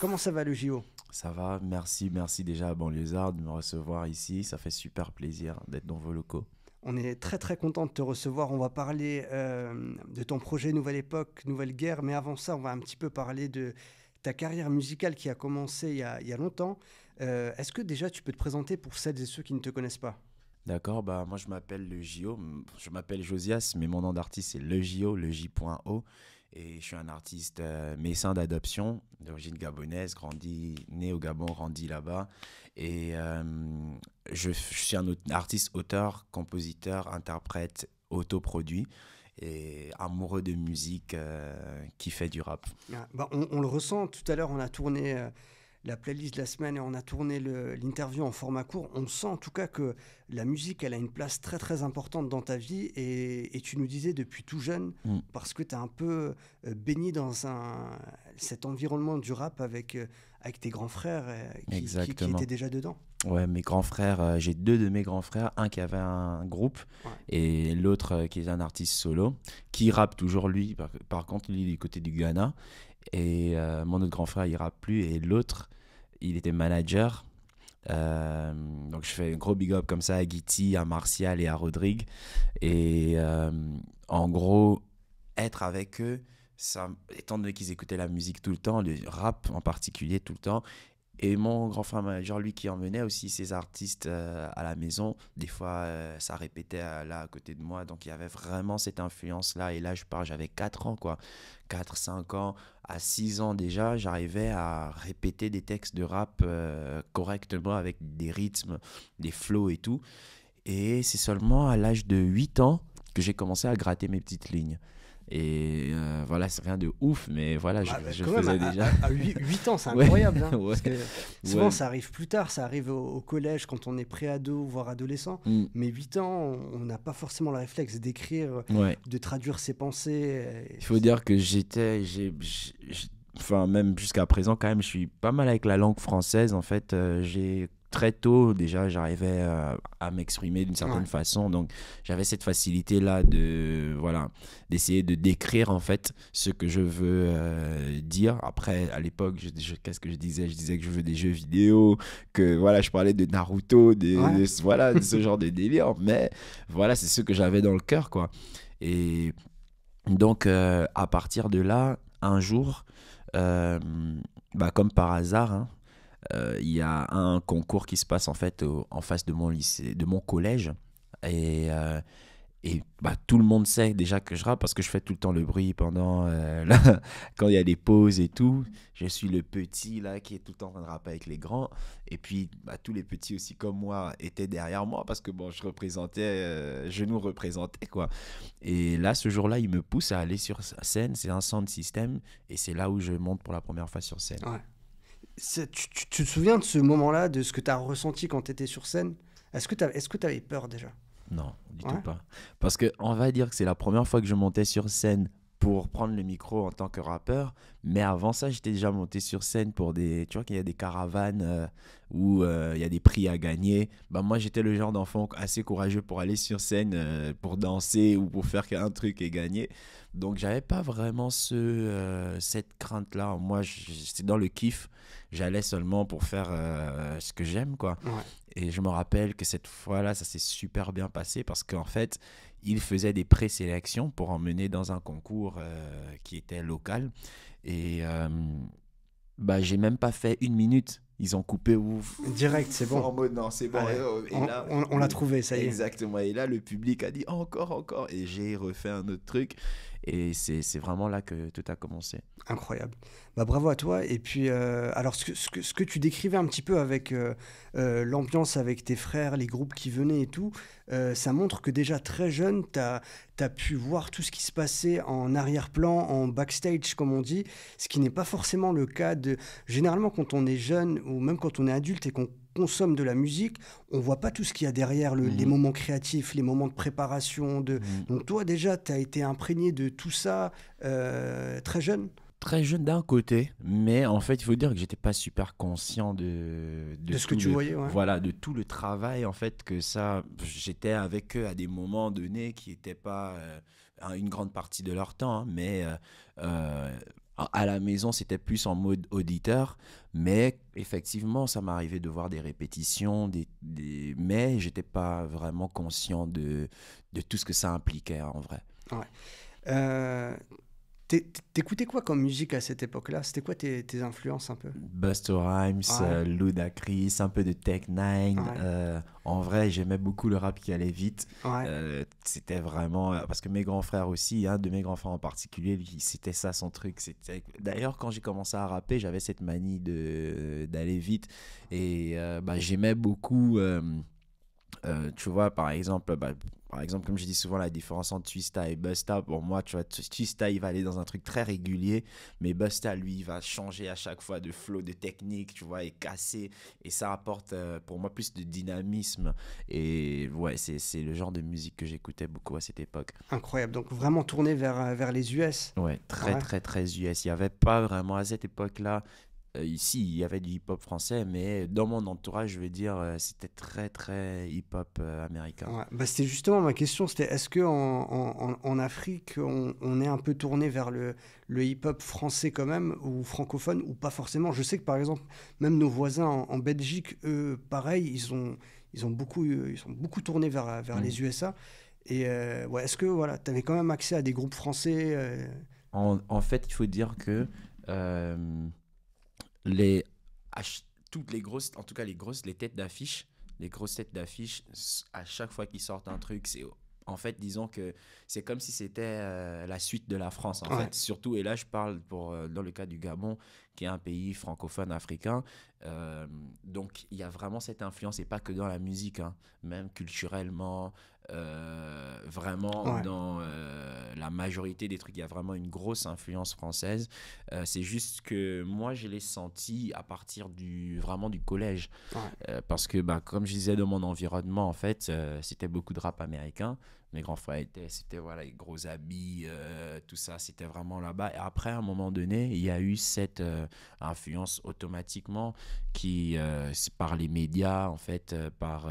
Comment ça va le JO Ça va, merci, merci déjà à Banlieusard de me recevoir ici. Ça fait super plaisir d'être dans vos locaux. On est très très content de te recevoir. On va parler euh, de ton projet Nouvelle Époque, Nouvelle Guerre, mais avant ça, on va un petit peu parler de ta carrière musicale qui a commencé il y a, longtemps. Euh, est-ce que déjà tu peux te présenter pour celles et ceux qui ne te connaissent pas D'accord, bah moi je m'appelle le JO, je m'appelle Josias, mais mon nom d'artiste c'est le JO, le J.O. Et je suis un artiste euh, médecin d'adoption, d'origine gabonaise, grandi, né au Gabon, grandi là-bas. Et euh, je, suis un artiste, auteur, compositeur, interprète, autoproduit et amoureux de musique euh, qui fait du rap. Ah, bah, on, le ressent, tout à l'heure on a tourné la playlist de la semaine et on a tourné l'interview en format court, on sent en tout cas que la musique, elle a une place très très importante dans ta vie et, tu nous disais depuis tout jeune, mm. parce que tu as un peu euh, baigné dans cet environnement du rap avec, euh, tes grands frères euh, qui, étaient déjà dedans. Ouais, mes grands frères, j'ai deux de mes grands frères, un qui avait un groupe et l'autre qui est un artiste solo, qui rappe toujours lui, par, par, contre lui du côté du Ghana. Et euh, mon autre grand frère, il ira plus. Et l'autre, il était manager. Euh, donc je fais un gros big up comme ça à Gitti, à Martial et à Rodrigue. Et euh, en gros, être avec eux, ça, étant donné qu'ils écoutaient la musique tout le temps, le rap en particulier tout le temps, et mon grand frère manager, lui, qui emmenait aussi ses artistes à la maison, des fois, ça répétait là à côté de moi. Donc, il y avait vraiment cette influence-là. Et là, je parle, j'avais 4 ans, quoi. 4, 5 ans à 6 ans déjà, j'arrivais à répéter des textes de rap euh, correctement avec des rythmes, des flows et tout. Et c'est seulement à l'âge de 8 ans que j'ai commencé à gratter mes petites lignes. Et euh, voilà, c'est rien de ouf, mais voilà, je, ah, faisais déjà. À, 8, ans, c'est incroyable. hein, souvent, ça arrive plus tard, ça arrive au, collège quand on est pré-ado, voire adolescent. Mm. Mais 8 ans, on n'a pas forcément le réflexe d'écrire, de traduire ses pensées. Il faut dire que j'étais. enfin, même jusqu'à présent, quand même, je suis pas mal avec la langue française. En fait, euh, j'ai très tôt, déjà, j'arrivais euh, à, m'exprimer d'une certaine façon. Donc, j'avais cette facilité-là de, voilà, d'essayer de décrire, en fait, ce que je veux euh, dire. Après, à l'époque, qu'est-ce que je disais Je disais que je veux des jeux vidéo, que, voilà, je parlais de Naruto, des, de, voilà, de ce genre de délire. Mais, voilà, c'est ce que j'avais dans le cœur, quoi. Et donc, euh, à partir de là, un jour, bah, comme par hasard, hein, euh, il y a un concours qui se passe en fait en face de mon lycée, de mon collège. Euh, et bah, tout le monde sait déjà que je rappe parce que je fais tout le temps le bruit pendant euh, quand il y a des pauses et tout. Je suis le petit là qui est tout le temps en train de rapper avec les grands. Et puis bah, tous les petits aussi comme moi étaient derrière moi parce que bon, je représentais, je nous représentais quoi. Et là, ce jour-là, il me pousse à aller sur scène. C'est un sound système et c'est là où je monte pour la première fois sur scène tu, te souviens de ce moment-là, de ce que tu as ressenti quand tu étais sur scène Est-ce que tu avais peur déjà Non, du tout pas. Parce que on va dire que c'est la première fois que je montais sur scène pour prendre le micro en tant que rappeur. Mais avant ça, j'étais déjà monté sur scène pour des. Tu vois, qu'il y a des caravanes euh, où euh, il y a des prix à gagner. Bah, moi, j'étais le genre d'enfant assez courageux pour aller sur scène, euh, pour danser ou pour faire qu'un truc et gagner. Donc, j'avais pas vraiment ce, cette crainte-là. Moi, j'étais dans le kiff. J'allais seulement pour faire ce que j'aime, quoi. Et je me rappelle que cette fois-là, ça s'est super bien passé parce qu'en fait, il faisait des présélections pour emmener dans un concours euh, qui était local. Et euh, bah, j'ai même pas fait une minute. Ils ont coupé ouf. Direct, c'est bon. En mode, non, c'est bon. Oh, on l'a trouvé, ça y est. Exactement. Et là, le public a dit encore, encore. Et j'ai refait un autre truc. Et c'est vraiment là que tout a commencé. Incroyable. Bah, bravo à toi. Et puis, euh, alors, ce que, ce, que, tu décrivais un petit peu avec euh, euh, l'ambiance avec tes frères, les groupes qui venaient et tout, ça montre que déjà très jeune, tu as, pu voir tout ce qui se passait en arrière-plan, en backstage, comme on dit, ce qui n'est pas forcément le cas de. Généralement, quand on est jeune ou même quand on est adulte et qu'on consomme de la musique, on ne voit pas tout ce qu'il y a derrière, les mmh. moments créatifs, les moments de préparation. Mmh. Donc toi déjà, tu as été imprégné de tout ça euh, très jeune Très jeune d'un côté, mais en fait, il faut dire que j'étais pas super conscient de, ce que tu voyais. Voilà, de tout le travail, en fait, que ça. J'étais avec eux à des moments donnés qui n'étaient pas euh, une grande partie de leur temps, hein, mais euh, à la maison, c'était plus en mode auditeur, mais effectivement, ça m'arrivait de voir des répétitions, des, mais j'étais pas vraiment conscient de, de, tout ce que ça impliquait en vrai. Ouais. Euh, T'écoutais quoi comme musique à cette époque-là C'était quoi tes, influences un peu Buster Rhymes, euh, Ludacris, un peu de Tech Nine. Euh, en vrai, j'aimais beaucoup le rap qui allait vite. Euh, c'était vraiment parce que mes grands frères aussi, un hein, de mes grands frères en particulier, c'était ça son truc. C'était d'ailleurs quand j'ai commencé à rapper, j'avais cette manie d'aller vite et bah, j'aimais beaucoup. Euh, tu vois, par exemple, bah, par exemple, comme je dis souvent, la différence entre Twista et Busta, pour moi, tu vois, Twista, il va aller dans un truc très régulier, mais Busta, lui, il va changer à chaque fois de flow, de technique, tu vois, et casser. Et ça apporte, euh, pour moi, plus de dynamisme. Et ouais, c'est le genre de musique que j'écoutais beaucoup à cette époque. Incroyable. Donc, vraiment tourné vers, euh, vers les US. Ouais, très, très, très US. Il n'y avait pas vraiment, à cette époque-là, euh, ici, il y avait du hip-hop français, mais dans mon entourage, je veux dire, euh, c'était très, très hip-hop euh, américain. Bah, c'était justement ma question, c'était est-ce qu'en en, en, Afrique, on, est un peu tourné vers le, le hip-hop français quand même, ou francophone, ou pas forcément Je sais que par exemple, même nos voisins en, Belgique, eux, pareil, ils, ont, ils, ont beaucoup, ils sont beaucoup tournés vers, vers mm. les USA. Et ouais, est-ce que voilà, tu avais quand même accès à des groupes français en, fait, il faut dire que les, toutes les grosses, en tout cas les grosses, les têtes d'affiche, les grosses têtes d'affiche, à chaque fois qu'ils sortent un truc, c'est en fait, disons que c'est comme si c'était euh, la suite de la France, en fait, surtout. Et là, je parle pour, euh, dans le cas du Gabon, qui est un pays francophone africain. Euh, donc il y a vraiment cette influence, et pas que dans la musique, hein, même culturellement, euh, vraiment dans euh, la majorité des trucs, il y a vraiment une grosse influence française. c'est juste que moi, je l'ai senti à partir du, vraiment du collège. parce que, bah, comme je disais, dans mon environnement, en fait, c'était beaucoup de rap américain mes grands frères étaient, c'était voilà, les gros habits, euh, tout ça, c'était vraiment là-bas. Et après, à un moment donné, il y a eu cette euh, influence automatiquement qui, euh, par les médias, en fait, par.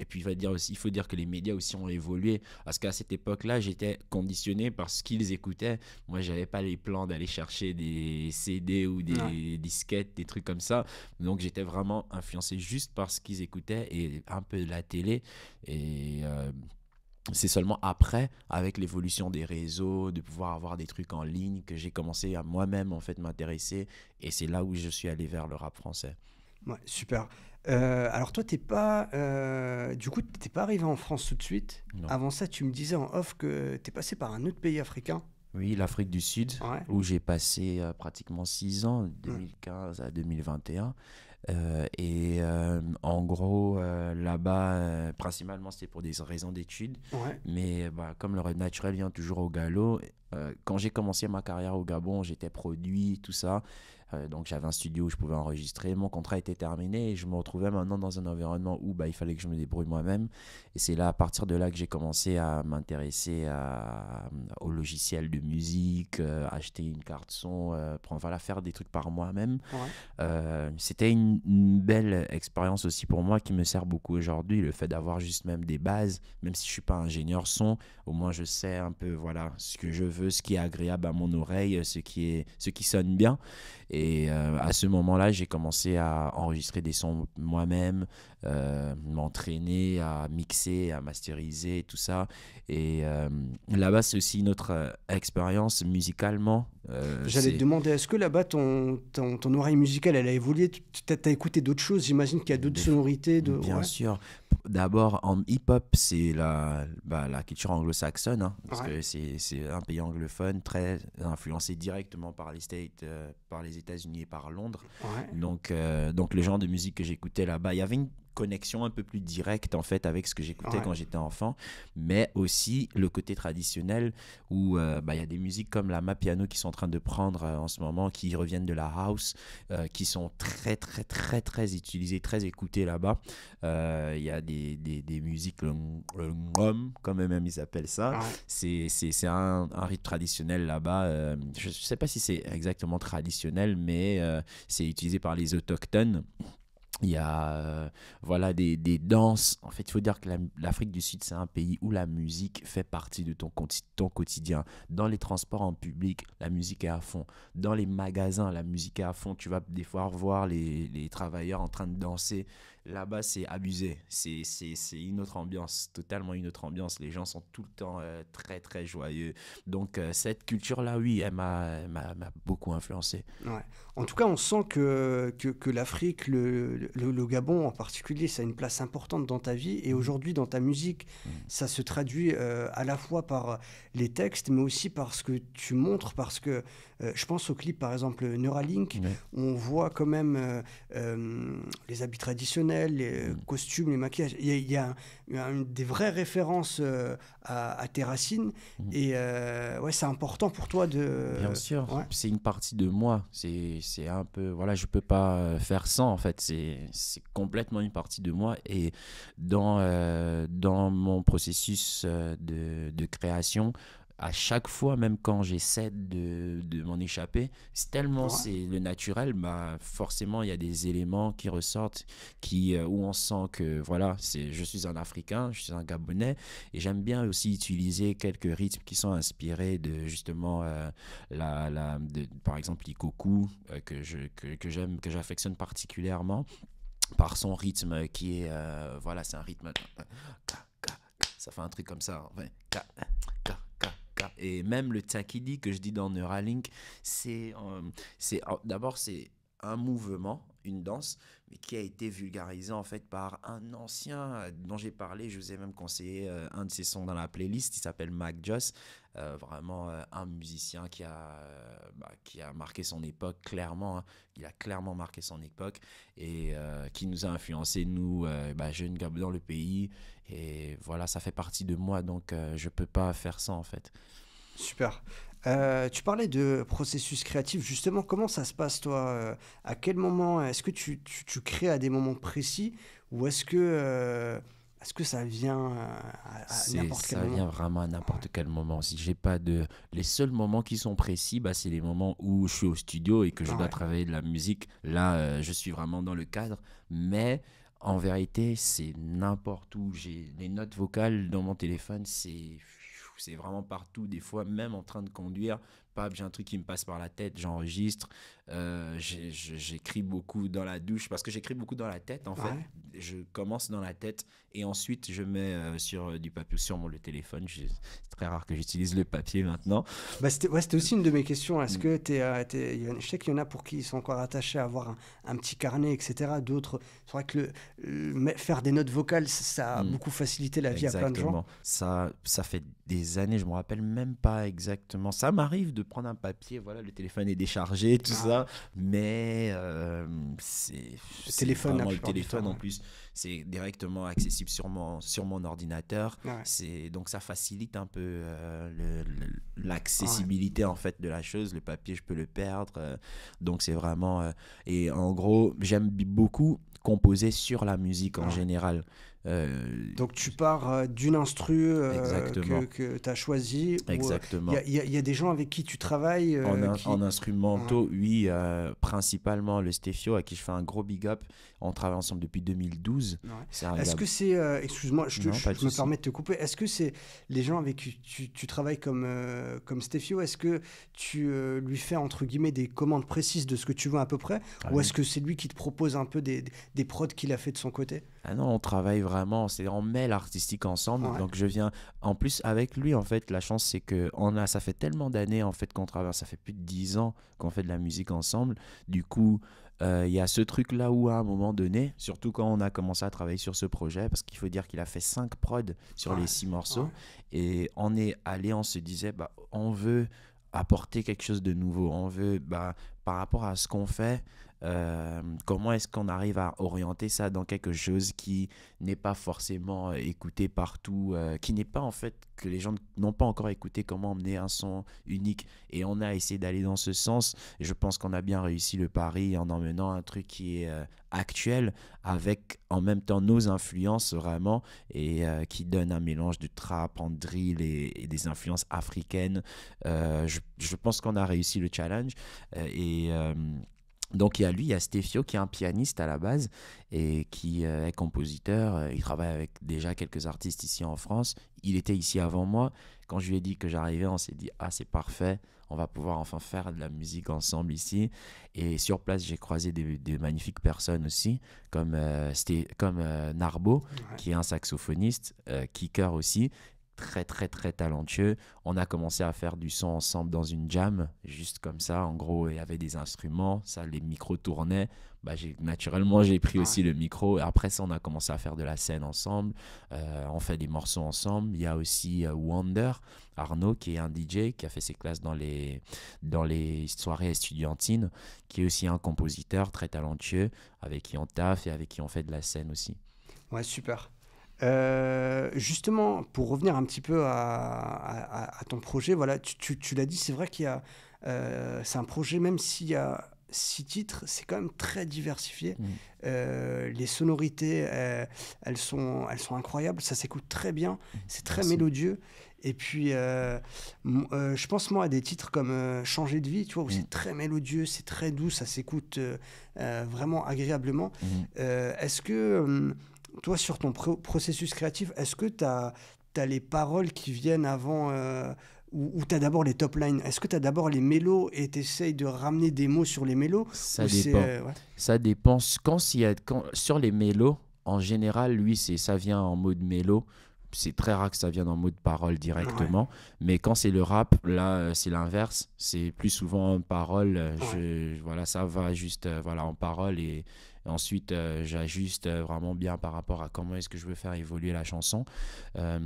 et puis, il, va dire aussi, il faut dire que les médias aussi ont évolué. Parce qu'à cette époque-là, j'étais conditionné par ce qu'ils écoutaient. Moi, j'avais pas les plans d'aller chercher des CD ou des disquettes, des trucs comme ça. Donc, j'étais vraiment influencé juste par ce qu'ils écoutaient et un peu de la télé. Et c'est seulement après, avec l'évolution des réseaux, de pouvoir avoir des trucs en ligne, que j'ai commencé à moi-même en fait m'intéresser. Et c'est là où je suis allé vers le rap français. Ouais, super. Euh, alors toi, t'es pas, euh, du coup, t'es pas arrivé en France tout de suite. Avant ça, tu me disais en off que tu es passé par un autre pays africain. Oui, l'Afrique du Sud, où j'ai passé euh, pratiquement six ans, 2015 mmh. à 2021. Euh, et euh, en gros, euh, là-bas, principalement, c'était pour des raisons d'études. Mais bah, comme le naturel vient toujours au galop, euh, quand j'ai commencé ma carrière au Gabon, j'étais produit, tout ça. Euh, donc j'avais un studio où je pouvais enregistrer. Mon contrat était terminé et je me retrouvais maintenant dans un environnement où bah, il fallait que je me débrouille moi-même. Et c'est là, à partir de là, que j'ai commencé à m'intéresser euh, au logiciel de musique, acheter une carte son, prendre, voilà, faire des trucs par moi-même. C'était une, belle expérience aussi pour moi qui me sert beaucoup aujourd'hui. Le fait d'avoir juste même des bases, même si je suis pas ingénieur son, au moins je sais un peu voilà ce que je veux ce qui est agréable à mon oreille, euh, ce qui, est, ce qui sonne bien. Et euh, à ce moment-là, j'ai commencé à enregistrer des sons moi-même, euh, m'entraîner à mixer, à masteriser, tout ça. Et là-bas, c'est aussi notre expérience musicalement. J'allais te demander, est-ce que là-bas, ton, ton, oreille musicale, elle a évolué Tu as, écouté d'autres choses J'imagine qu'il y a d'autres sonorités. De... Bien sûr d'abord en hip-hop, c'est la, bah, la culture anglo-saxonne, hein, parce que c'est un pays anglophone très influencé directement par les euh, les États-Unis et par Londres. Donc, euh, donc le genre de musique que j'écoutais là-bas, il y avait une connexion un peu plus directe en fait avec ce que j'écoutais quand j'étais enfant, mais aussi le côté traditionnel où euh, bah, il y a des musiques comme la Mapiano qui sont en train de prendre euh, en ce moment, qui reviennent de la house, euh, qui sont très très très très utilisées, très écoutées là-bas. Il y a des, des, musiques, le, gom ngom, comme même ils appellent ça. C'est, c'est, c'est un, un, rythme traditionnel là-bas. je sais pas si c'est exactement traditionnel, mais c'est utilisé par les autochtones. Il y a euh, voilà, des, danses. En fait, il faut dire que l'Afrique du Sud, c'est un pays où la musique fait partie de ton, quotidien. Dans les transports en public, la musique est à fond. Dans les magasins, la musique est à fond. Tu vas des fois voir les travailleurs en train de danser. Là-bas, c'est abusé. C'est une autre ambiance, totalement une autre ambiance. Les gens sont tout le temps euh, très, très joyeux. Donc, euh, cette culture-là, oui, elle m'a beaucoup influencé. Ouais. En tout cas, on sent que, que, l'Afrique, le, le, Gabon en particulier, ça a une place importante dans ta vie. Et mmh. aujourd'hui, dans ta musique, mmh. ça se traduit euh, à la fois par les textes, mais aussi par ce que tu montres, parce que je pense au clip, par exemple, Neuralink, on voit quand même les habits traditionnels les costumes, les maquillages. Il y a, des vraies références euh, à, tes racines. Mhm. Et euh, ouais, c'est important pour toi de. Bien sûr, c'est une partie de moi. C'est un peu. Voilà, je peux pas euh, faire sans, en fait. C'est complètement une partie de moi. Et dans, dans mon processus de, de création, à chaque fois, même quand j'essaie de, de m'en échapper, c'est tellement c'est le naturel, bah, forcément il y a des éléments qui ressortent, qui euh, où on sent que voilà, c'est je suis un Africain, je suis un Gabonais, et j'aime bien aussi utiliser quelques rythmes qui sont inspirés de justement euh, la, la de, par exemple l'ikoku euh, que je que j'aime que j'affectionne particulièrement par son rythme qui est voilà c'est un rythme ça fait un truc comme ça ouais. Et même le takidi que je dis dans Neuralink, c'est euh, d'abord c'est un mouvement, une danse, mais qui a été vulgarisé en fait par un ancien euh, dont j'ai parlé. Je vous ai même conseillé euh, un de ses sons dans la playlist. Il s'appelle Mac Joss, vraiment un musicien qui a bah, qui a marqué son époque clairement. Hein. Il a clairement marqué son époque et qui nous a influencé nous bah, jeunes gars dans le pays et voilà, ça fait partie de moi, donc euh, je ne peux pas faire ça en fait. Super. Euh, tu parlais de processus créatif, justement, comment ça se passe toi euh, À quel moment Est-ce que tu, crées à des moments précis ou est-ce que, que ça vient à, n'importe quel ça moment Ça vient vraiment à n'importe quel moment. Si j'ai pas de... Les seuls moments qui sont précis, bah, c'est les moments où je suis au studio et que je dois travailler de la musique. Là, je suis vraiment dans le cadre, mais en vérité, c'est n'importe où. J'ai les notes vocales dans mon téléphone, c'est c'est vraiment partout. Des fois, même en train de conduire, j'ai un truc qui me passe par la tête, j'enregistre, euh, j'écris beaucoup dans la douche, parce que j'écris beaucoup dans la tête, en fait. Je commence dans la tête et ensuite je mets euh, sur euh, du papier, sur mon le téléphone. C'est très rare que j'utilise le papier maintenant. Bah, c'était aussi une de mes questions. Est-ce mm. que tu es, euh, es, Je sais qu'il y en a pour qui ils sont encore attachés à avoir un, petit carnet, etc. D'autres, c'est vrai que le, faire des notes vocales, ça a mm. beaucoup facilité la vie à plein de gens. Ça, ça fait des années, je me rappelle même pas exactement. Ça m'arrive de prendre un papier, voilà, le téléphone est déchargé, tout ah. ça, mais euh, c'est le téléphone, le téléphone en plus, c'est directement accessible sur mon sur mon ordinateur. C'est donc ça facilite un peu euh, l'accessibilité en fait de la chose. Le papier, je peux le perdre, euh, donc c'est vraiment et en gros, j'aime beaucoup composer sur la musique en général. Euh, Donc tu pars euh, d'une instru euh, que, tu as choisi. Exactement. Il y, a des gens avec qui tu travailles. en, instrumentaux, oui, principalement le Stefio, à qui je fais un gros big up. On travaille ensemble depuis 2012. Est-ce que c'est, excuse-moi, je, me permets de te couper, est-ce que c'est les gens avec qui tu, travailles comme, comme Stefio, est-ce que tu lui fais entre guillemets des commandes précises de ce que tu veux à peu près, ah ou est-ce que c'est lui qui te propose un peu des, des prods qu'il a fait de son côté ah non, on travaille vraiment, c'est on mêle l'artistique ensemble. Donc je viens en plus avec lui en fait, la chance c'est que on a ça fait tellement d'années en fait qu'on travaille, ça fait plus de dix ans qu'on fait de la musique ensemble. Du coup, euh, il y a ce truc là où à un moment donné, surtout quand on a commencé à travailler sur ce projet, parce qu'il faut dire qu'il a fait cinq prod sur les six morceaux, et on est allé, on se disait, bah, on veut apporter quelque chose de nouveau, on veut, bah, par rapport à ce qu'on fait, euh, comment est-ce qu'on arrive à orienter ça dans quelque chose qui n'est pas forcément euh, écouté partout, euh, qui n'est pas en fait que les gens n'ont pas encore écouté, comment emmener un son unique. Et on a essayé d'aller dans ce sens. je pense qu'on a bien réussi le pari en emmenant un truc qui est actuel avec en même temps nos influences vraiment et qui donne un mélange de trap en drill et, des influences africaines. Je, je, pense qu'on a réussi le challenge et donc il y a lui, il y a Stefio qui est un pianiste à la base et qui euh, est compositeur. Il travaille avec déjà quelques artistes ici en France. Il était ici avant moi. Quand je lui ai dit que j'arrivais, on s'est dit ah c'est parfait, on va pouvoir enfin faire de la musique ensemble ici. Et sur place, j'ai croisé des, magnifiques personnes aussi, comme euh, comme euh, Narbo qui est un saxophoniste, kicker aussi, très très très talentueux. On a commencé à faire du son ensemble dans une jam, juste comme ça. En gros, il y avait des instruments, ça, les micros tournaient. Bah, naturellement, j'ai pris aussi le micro. Après ça, on a commencé à faire de la scène ensemble. Euh, on fait des morceaux ensemble. Il y a aussi euh, Wander Arnaud, qui est un DJ, qui a fait ses classes dans les, dans les soirées estudiantines, qui est aussi un compositeur très talentueux, avec qui on taffe et avec qui on fait de la scène aussi. Ouais, super. Euh, justement, pour revenir un petit peu à, ton projet, voilà, tu, l'as dit, c'est vrai qu'il y a, euh, c'est un projet même s'il y a six titres, c'est quand même très diversifié. Mm. Euh, les sonorités, elles sont, elles sont incroyables, ça s'écoute très bien, mm. c'est très mélodieux. Et puis, je pense moi à des titres comme Changer de vie, tu vois, où mm. c'est très mélodieux, c'est très doux, ça s'écoute vraiment agréablement. Est-ce que hum, toi, sur ton processus créatif, est-ce que tu as, les paroles qui viennent avant euh, ou, tu as d'abord les top lines Est-ce que tu as d'abord les mélos et tu essayes de ramener des mots sur les mélos Ça dépend. Euh, ça dépend. Quand, y quand, sur les mélos, en général, lui, ça vient en mode mélo. C'est très rare que ça vienne en de parole directement. Mais quand c'est le rap, là, euh, c'est l'inverse. C'est plus souvent en parole. Je, voilà, ça va juste voilà, en paroles et Ensuite, euh, j'ajuste euh, vraiment bien par rapport à comment est-ce que je veux faire évoluer la chanson. Euh,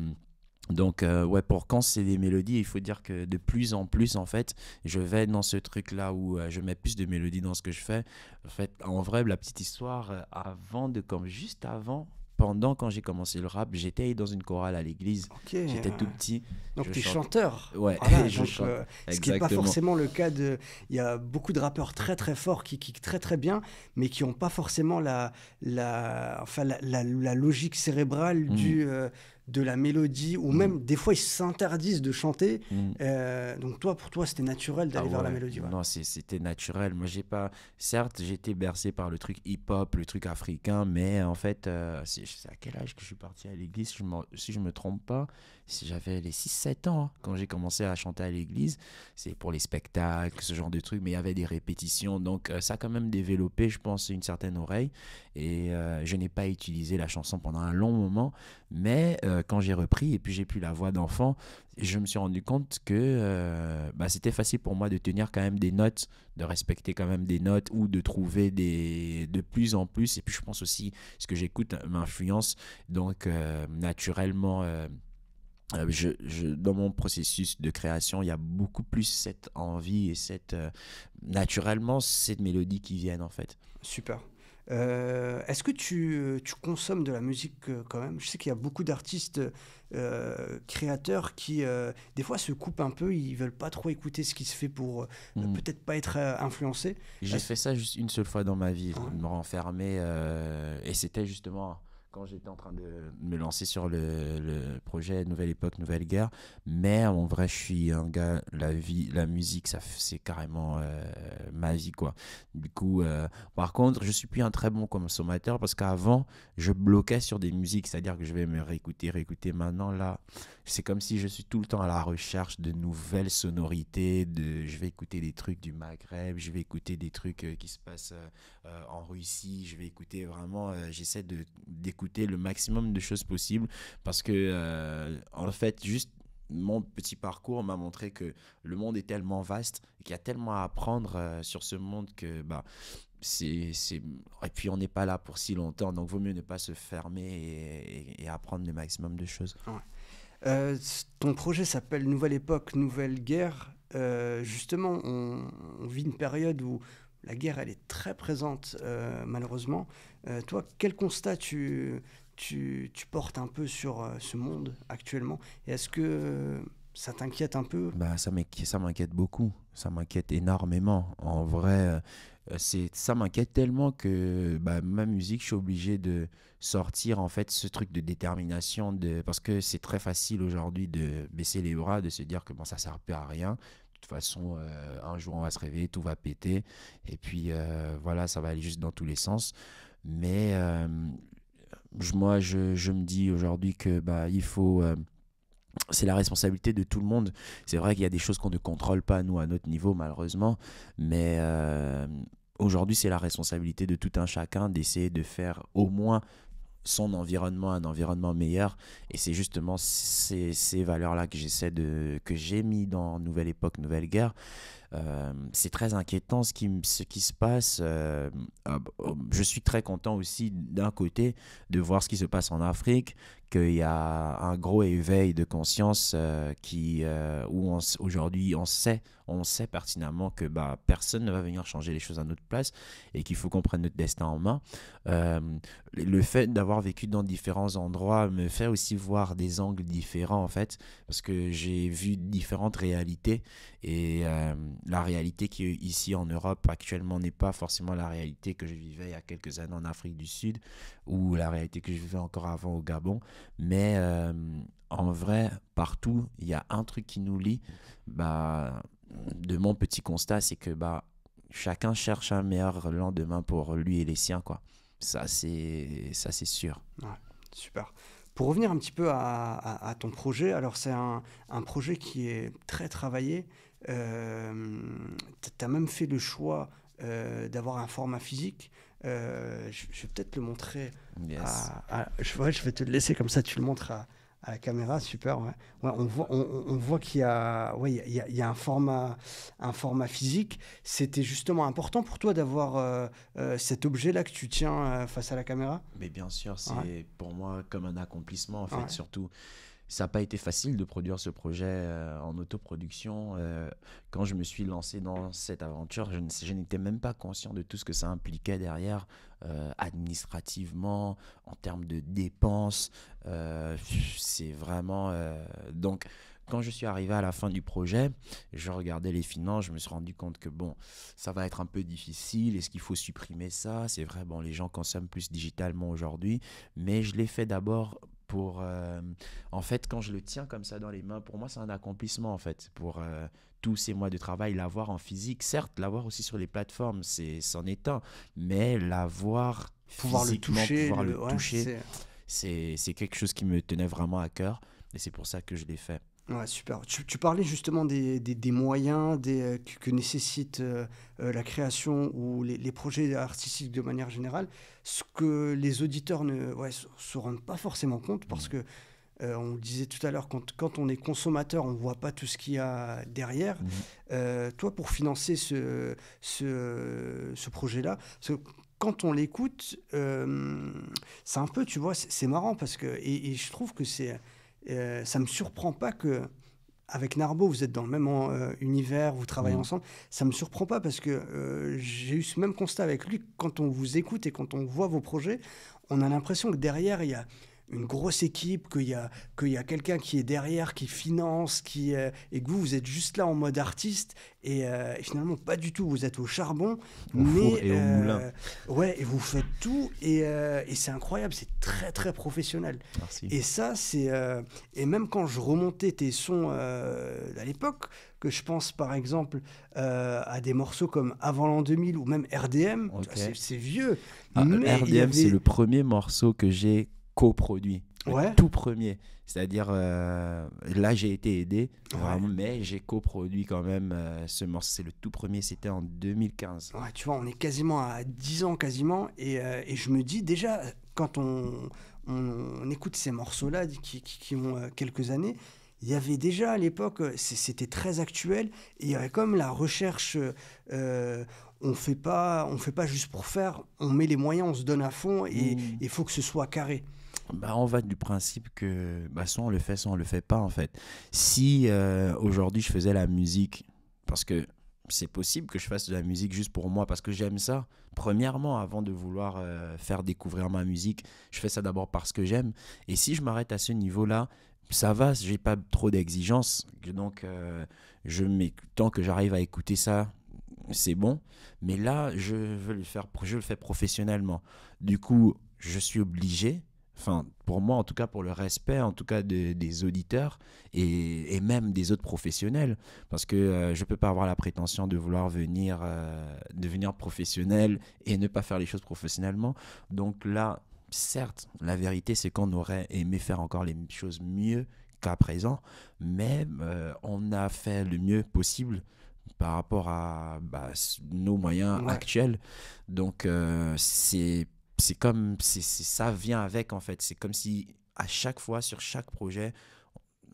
donc ouais, pour quand c'est des mélodies, il faut dire que de plus en plus en fait, je vais dans ce truc là où je mets plus de mélodies dans ce que je fais. En fait, en vrai, la petite histoire avant de comme juste avant pendant quand j'ai commencé le rap, j'étais dans une chorale à l'église. J'étais tout petit. Donc tu es chanteur. Ouais. Ah je chante. Euh, ce qui n'est pas forcément le cas de. Il y a beaucoup de rappeurs très très forts qui kickent très très bien, mais qui n'ont pas forcément la la enfin la, la, logique cérébrale mm. du euh, de la mélodie, ou mm. même des fois ils s'interdisent de chanter. Mm. Euh, donc toi, pour toi, c'était naturel ah d'aller vers la mélodie. Non, c'était naturel. Moi, j'ai pas. Certes, j'étais bercé par le truc hip-hop, le truc africain, mais en fait, euh, c'est à quel âge que je suis parti à l'église, si je me trompe pas, j'avais les 6-7 ans hein, quand j'ai commencé à chanter à l'église. C'est pour les spectacles, ce genre de trucs, mais il y avait des répétitions. Donc euh, ça a quand même développé, je pense, une certaine oreille. Et euh, je n'ai pas utilisé la chanson pendant un long moment, mais euh, quand j'ai repris et puis j'ai pu la voix d'enfant, je me suis rendu compte que bah, c'était facile pour moi de tenir quand même des notes, de respecter quand même des notes ou de trouver des de plus en plus. Et puis je pense aussi ce que j'écoute m'influence donc naturellement. Euh, je, dans mon processus de création, il y a beaucoup plus cette envie et cette euh, naturellement cette mélodie qui viennent en fait. Super. Euh, est-ce que tu, consommes de la musique quand même Je sais qu'il y a beaucoup d'artistes créateurs qui, des fois, se coupent un peu, ils veulent pas trop écouter ce qui se fait pour ne hmm. peut-être pas être influencés. J'ai fait ça juste une seule fois dans ma vie, ah me renfermer, et c'était justement quand j'étais en train de me lancer sur le, projet Nouvelle Époque, Nouvelle Guerre. Mais en vrai, je suis un gars, la vie, la musique, ça c'est carrément euh, ma vie, quoi. Du coup, euh, par contre, je suis plus un très bon consommateur parce qu'avant, je bloquais sur des musiques, c'est-à-dire que je vais me réécouter, réécouter maintenant là c'est comme si je suis tout le temps à la recherche de nouvelles sonorités, de, je vais écouter des trucs du Maghreb, je vais écouter des trucs euh, qui se passent euh, euh, en Russie, je vais écouter vraiment, j'essaie d'écouter le maximum de choses possibles parce que, en fait, juste mon petit parcours m'a montré que le monde est tellement vaste qu'il y a tellement à apprendre sur ce monde que bah c'est et puis on n'est pas là pour si longtemps donc vaut mieux ne pas se fermer et, apprendre le maximum de choses. Ouais. Euh, ton projet s'appelle Nouvelle époque, nouvelle guerre. Euh, justement, on, vit une période où la guerre, elle est très présente, euh, malheureusement. toi, quel constat tu, tu, portes un peu sur ce monde actuellement est-ce que ça t'inquiète un peu bah, Ça m'inquiète beaucoup, ça m'inquiète énormément. En vrai, euh, c'est ça m'inquiète tellement que bah, ma musique je suis obligé de sortir en fait ce truc de détermination de parce que c'est très facile aujourd'hui de baisser les bras de se dire que bon ça sert plus à rien de toute façon euh, un jour on va se réveiller tout va péter et puis euh, voilà ça va aller juste dans tous les sens mais moi je, me dis aujourd'hui que bah il faut c'est la responsabilité de tout le monde. C'est vrai qu'il y a des choses qu'on ne contrôle pas, nous, à notre niveau, malheureusement. Mais Aujourd'hui, c'est la responsabilité de tout un chacun d'essayer de faire au moins son environnement un environnement meilleur et c'est justement ces, valeurs là que j'essaie de que j'ai mis dans nouvelle époque nouvelle guerre euh, c'est très inquiétant ce qui, ce qui se passe. Euh, ah, bah, oh, je suis très content aussi d'un côté de voir ce qui se passe en Afrique, qu'il y a un gros éveil de conscience euh, qui, où aujourd'hui on sait, on sait pertinemment que bah, personne ne va venir changer les choses à notre place et qu'il faut qu'on prenne notre destin en main. le fait d'avoir vécu dans différents endroits me fait aussi voir des angles différents en fait, parce que j'ai vu différentes réalités et la réalité qui est ici en Europe actuellement n'est pas forcément la réalité que je vivais il y a quelques années en Afrique du Sud ou la réalité que je vivais encore avant au Gabon. Mais euh, en vrai, partout, il y a un truc qui nous lie. Bah, de mon petit constat, c'est que bah, chacun cherche un meilleur lendemain pour lui et les siens. Quoi. Ça, c'est sûr. super. Pour revenir un petit peu à, ton projet, alors c'est un, un, projet qui est très travaillé, euh, tu as même fait le choix euh, d'avoir un format physique. Euh, je, vais peut-être le montrer. je, je, vais te le laisser comme ça, tu le montres à, à la caméra. Super. on voit, qu'il y a, il un format, un format physique. C'était justement important pour toi d'avoir euh, cet objet-là que tu tiens face à la caméra. Mais bien sûr, c'est pour moi comme un accomplissement en fait, surtout ça n'a pas été facile de produire ce projet euh, en autoproduction. Euh, quand je me suis lancé dans cette aventure, je n'étais même pas conscient de tout ce que ça impliquait derrière, euh, administrativement, en termes de dépenses. C'est vraiment... donc, quand je suis arrivé à la fin du projet, je regardais les finances, je me suis rendu compte que bon, ça va être un peu difficile, est-ce qu'il faut supprimer ça C'est vrai, bon, les gens consomment plus digitalement aujourd'hui, mais je l'ai fait d'abord pour euh, en fait quand je le tiens comme ça dans les mains pour moi c'est un accomplissement en fait pour euh, tous ces mois de travail l'avoir en physique certes l'avoir aussi sur les plateformes c'est c'en est un mais l'avoir pouvoir le toucher pouvoir le, c'est quelque chose qui me tenait vraiment à cœur et c'est pour ça que je l'ai fait Ouais, super. Tu, parlais justement des, des, moyens des, euh, que, nécessite euh, euh, la création ou les, projets artistiques de manière générale, ce que les auditeurs ne ouais, se rendent pas forcément compte parce mmh. que, on le disait tout à l'heure, quand, quand, on est consommateur, on ne voit pas tout ce qu'il y a derrière. Mmh. toi, pour financer ce, ce, ce projet-là, quand on l'écoute, c'est un peu, tu vois, c'est marrant parce que, et je trouve que c'est euh, ça ne me surprend pas que, avec Narbo, vous êtes dans le même euh, univers, vous travaillez mmh. ensemble. Ça ne me surprend pas parce que euh, j'ai eu ce même constat avec lui. Quand on vous écoute et quand on voit vos projets, on a l'impression que derrière, il y a, une grosse équipe, qu'il y a, qu'il a quelqu'un qui est derrière, qui finance, qui, euh, et que vous, vous êtes juste là en mode artiste, et, euh, finalement, pas du tout, vous êtes au charbon, mais... Euh, ouais, et vous faites tout, et, et c'est incroyable, c'est très très professionnel. Et ça, c'est... et même quand je remontais tes sons à l'époque, que je pense par exemple à des morceaux comme Avant l'an 2000 ou même RDM, c'est vieux. Ah, mais RDM, c'est le premier morceau que j'ai coproduit. Ouais. Tout premier. C'est-à-dire, euh, là, j'ai été aidé, mais j'ai coproduit quand même euh, ce morceau. C'est le tout premier, c'était en 2015. tu vois, on est quasiment à 10 ans, quasiment. Euh, et, je me dis, déjà, quand on, écoute ces morceaux-là qui, qui, ont quelques années, il y avait déjà à l'époque, c'était très actuel, il y avait comme la recherche, on fait pas, on fait pas juste pour faire, on met les moyens, on se donne à fond, et mmh. il faut que ce soit carré bah, on va du principe que bah, soit on le fait, soit on le fait pas en fait. Si euh, aujourd'hui je faisais la musique, parce que c'est possible que je fasse de la musique juste pour moi, parce que j'aime ça, premièrement, avant de vouloir euh, faire découvrir ma musique, je fais ça d'abord parce que j'aime. Et si je m'arrête à ce niveau-là, ça va, j'ai pas trop d'exigences, donc euh, je mets tant que j'arrive à écouter ça, c'est bon. Mais là, je veux le faire, je le fais professionnellement. Du coup, je suis obligé Enfin, pour moi, en tout cas, pour le respect, en tout cas, des auditeurs et, même des autres professionnels. Parce que euh, je ne peux pas avoir la prétention de vouloir venir euh, devenir professionnel et ne pas faire les choses professionnellement. Donc là, certes, la vérité, c'est qu'on aurait aimé faire encore les choses mieux qu'à présent, mais euh, on a fait le mieux possible par rapport à bah, nos moyens actuels. Donc, c'est c'est comme, c'est, ça vient avec en fait. C'est comme si à chaque fois, sur chaque projet,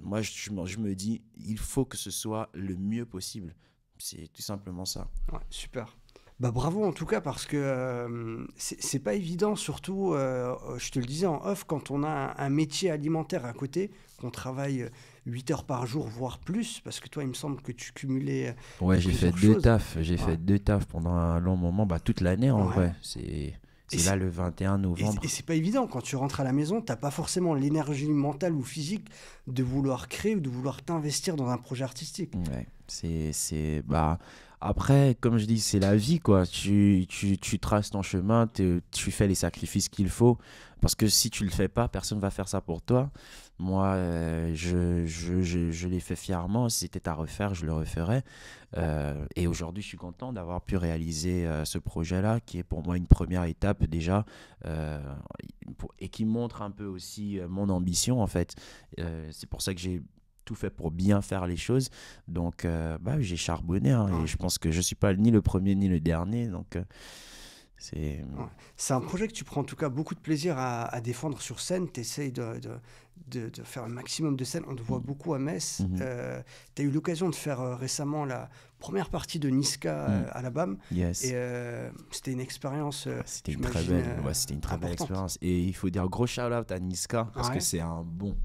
moi je, je me dis, il faut que ce soit le mieux possible. C'est tout simplement ça. Ouais, super. Bah bravo en tout cas parce que euh, c'est pas évident, surtout, euh, je te le disais en off, quand on a un, métier alimentaire à côté, qu'on travaille 8 euh, heures par jour, voire plus, parce que toi, il me semble que tu cumulais. Euh, ouais, j'ai fait deux taf, tafs, j'ai fait deux tafs pendant un long moment, bah, toute l'année en vrai. C'est c'est là le 21 novembre. Et, c'est pas évident. Quand tu rentres à la maison, t'as pas forcément l'énergie mentale ou physique de vouloir créer ou de vouloir t'investir dans un projet artistique. Ouais, c'est. Bah, après, comme je dis, c'est la vie, quoi. Tu, tu, tu traces ton chemin, tu fais les sacrifices qu'il faut. Parce que si tu le fais pas, personne va faire ça pour toi. Moi, euh, je, je, je, je l'ai fait fièrement. Si c'était à refaire, je le referais. Euh, et aujourd'hui, je suis content d'avoir pu réaliser euh, ce projet-là, qui est pour moi une première étape déjà, et qui montre un peu aussi mon ambition, en fait. c'est pour ça que j'ai tout fait pour bien faire les choses. Donc, euh, bah, j'ai charbonné. Hein, et je pense que je ne suis pas ni le premier ni le dernier. Donc, euh, c'est. C'est un projet que tu prends en tout cas beaucoup de plaisir à, défendre sur scène. Tu essayes de, faire un maximum de scènes. On te voit mm. beaucoup à Metz. Mm-hmm. Euh, tu as eu l'occasion de faire récemment la première partie de Niska mm. à la BAM. Et c'était une expérience. Ah, c'était une très belle, c'était une très belle expérience. Et il faut dire gros shout à Niska parce que c'est un bon